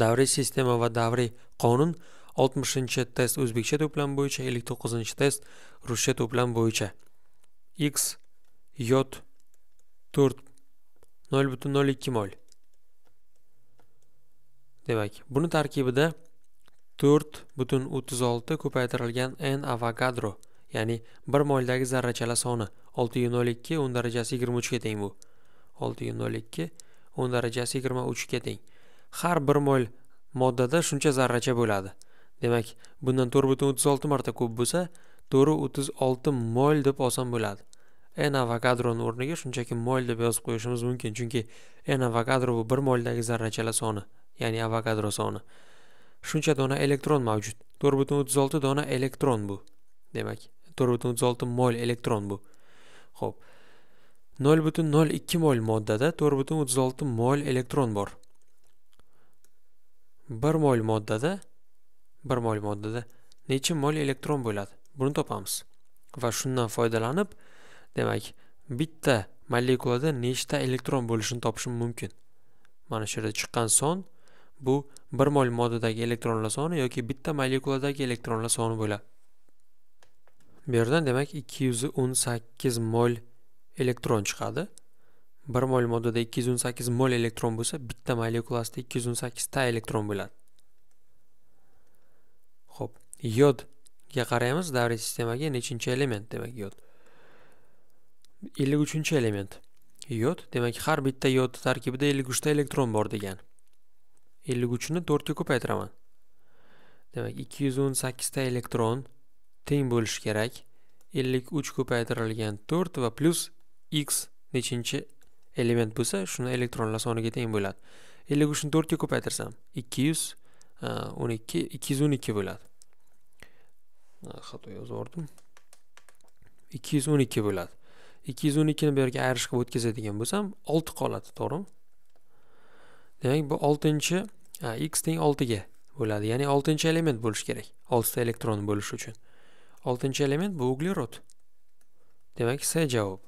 davriy sistema va davriy qonun 60 test o'zbekcha to'plam bo'yicha 59 test ruscha to'plam bo'yicha x y 4 0.02 mol demak buni tarkibida 4.36 ko'paytirilgan n avogadro ya'ni 1 moldagi zarrachalar soni 6.02 10 darajasi 23 ga teng bu 6.02 10 darajasi 23 ga teng har bir mol moddada shuncha zarracha bo'ladi demak bundan to'rt butun o'ttiz olti marta ko'p bo'lsa to'rt o'ttiz olti mol deb olsam bo'ladi n avokadroni o'rniga shunchaki mol deb yozib qo'yishimiz mumkin chunki n avokadro bu bir moldagi zarrachalar soni ya'ni avokadro soni shuncha dona elektron mavjud to'rt butun o'ttiz olti dona elektron bu demak to'rt butun o'ttiz olti mol elektron bu ho'p nol butun nol ikki mol moddada to'rt butun o'ttiz olti mol elektron bor bir mol moddada bir mol moddada necha mol elektron bo'ladi buni topamiz va shundan foydalanib demak bitta molekulada nechta elektron bo'lishini topishim mumkin mana shu yerda chiqqan son bu bir mol moddadagi elektronlar soni yoki bitta molekuladagi elektronlar soni bo'ladi bu yerdan demak ikki yuz o'n sakkiz mol elektron chiqadi bir mol moddada 218 mol elektron bo'lsa bitta molekulasida 218 ta elektron bo'ladi ho'p yodga qaraymiz davriy sistemaga nechinchi element demak yod ellik uchinchi element yod demak har bitta yod tarkibida ellik uchta elektron bor 53 ellik uchni to'rtga ko'paytiraman demak ikki yuz o'n sakkizta elektron teng bo'lishi kerak ellik uch ko'paytirilgan to'rt va plyus x nechinchi element bo'lsa shuni elektronlar soniga teng bo'ladi ellik uchni to'rtga ko'paytirsam ikki yuz e, o'n ikki ikki yuz o'n ikki bo'ladi e, xato yozib yubordim ikki yuz o'n ikki bo'ladi ikki yuz o'n ikkini bu yerga ayirish qilib o'tkazadigan bo'lsam olti qoladi to'g'rimi demak bu oltinchi e, x teng oltiga bo'ladi ya'ni oltinchi element bo'lishi kerak oltita elektron bo'lishi uchun oltinchi element bu uglerod demak c javob